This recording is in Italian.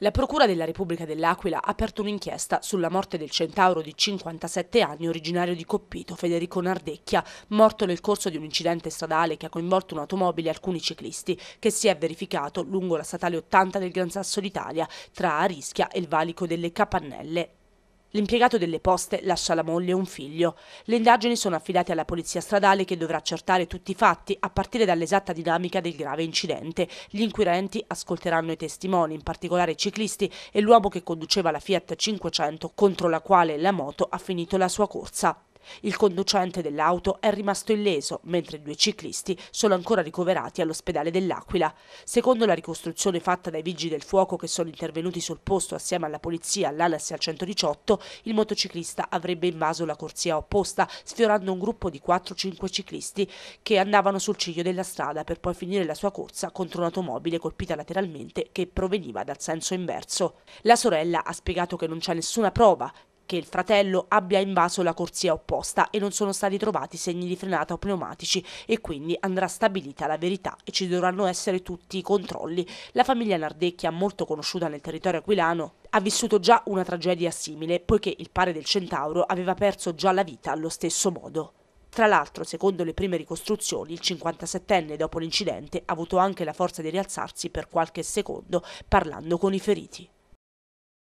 La Procura della Repubblica dell'Aquila ha aperto un'inchiesta sulla morte del centauro di 57 anni originario di Coppito, Federico Nardecchia, morto nel corso di un incidente stradale che ha coinvolto un'automobile e alcuni ciclisti, che si è verificato lungo la statale 80 del Gran Sasso d'Italia, tra Arischia e il valico delle Capannelle. L'impiegato delle poste lascia la moglie e un figlio. Le indagini sono affidate alla polizia stradale che dovrà accertare tutti i fatti a partire dall'esatta dinamica del grave incidente. Gli inquirenti ascolteranno i testimoni, in particolare i ciclisti e l'uomo che conduceva la Fiat 500 contro la quale la moto ha finito la sua corsa. Il conducente dell'auto è rimasto illeso, mentre due ciclisti sono ancora ricoverati all'ospedale dell'Aquila. Secondo la ricostruzione fatta dai vigili del fuoco che sono intervenuti sul posto assieme alla polizia, all'ANAS e al 118, il motociclista avrebbe invaso la corsia opposta, sfiorando un gruppo di 4-5 ciclisti che andavano sul ciglio della strada per poi finire la sua corsa contro un'automobile colpita lateralmente che proveniva dal senso inverso. La sorella ha spiegato che non c'è nessuna prova che il fratello abbia invaso la corsia opposta e non sono stati trovati segni di frenata o pneumatici e quindi andrà stabilita la verità e ci dovranno essere tutti i controlli. La famiglia Nardecchia, molto conosciuta nel territorio aquilano, ha vissuto già una tragedia simile poiché il padre del centauro aveva perso già la vita allo stesso modo. Tra l'altro, secondo le prime ricostruzioni, il 57enne dopo l'incidente ha avuto anche la forza di rialzarsi per qualche secondo parlando con i feriti.